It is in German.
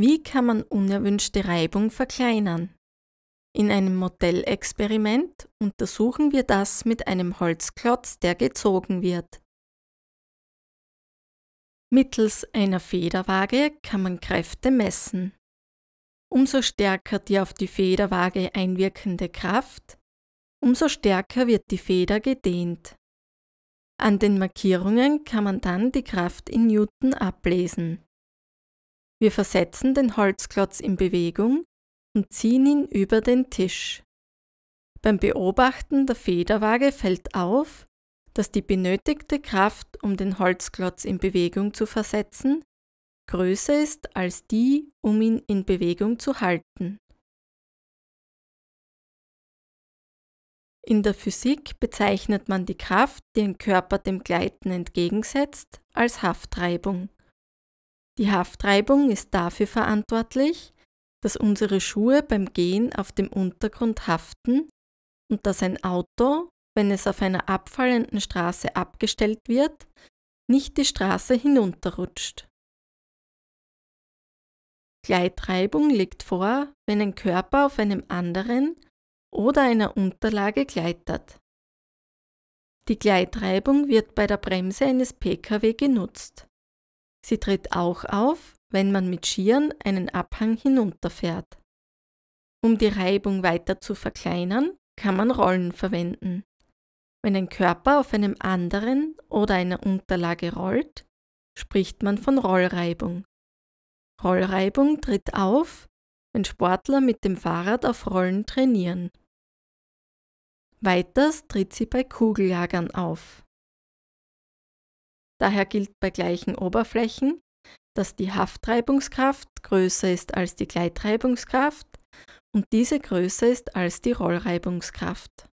Wie kann man unerwünschte Reibung verkleinern? In einem Modellexperiment untersuchen wir das mit einem Holzklotz, der gezogen wird. Mittels einer Federwaage kann man Kräfte messen. Umso stärker die auf die Federwaage einwirkende Kraft, umso stärker wird die Feder gedehnt. An den Markierungen kann man dann die Kraft in Newton ablesen. Wir versetzen den Holzklotz in Bewegung und ziehen ihn über den Tisch. Beim Beobachten der Federwaage fällt auf, dass die benötigte Kraft, um den Holzklotz in Bewegung zu versetzen, größer ist als die, um ihn in Bewegung zu halten. In der Physik bezeichnet man die Kraft, die ein Körper dem Gleiten entgegensetzt, als Haftreibung. Die Haftreibung ist dafür verantwortlich, dass unsere Schuhe beim Gehen auf dem Untergrund haften und dass ein Auto, wenn es auf einer abfallenden Straße abgestellt wird, nicht die Straße hinunterrutscht. Gleitreibung liegt vor, wenn ein Körper auf einem anderen oder einer Unterlage gleitet. Die Gleitreibung wird bei der Bremse eines Pkw genutzt. Sie tritt auch auf, wenn man mit Skiern einen Abhang hinunterfährt. Um die Reibung weiter zu verkleinern, kann man Rollen verwenden. Wenn ein Körper auf einem anderen oder einer Unterlage rollt, spricht man von Rollreibung. Rollreibung tritt auf, wenn Sportler mit dem Fahrrad auf Rollen trainieren. Weiters tritt sie bei Kugellagern auf. Daher gilt bei gleichen Oberflächen, dass die Haftreibungskraft größer ist als die Gleitreibungskraft und diese größer ist als die Rollreibungskraft.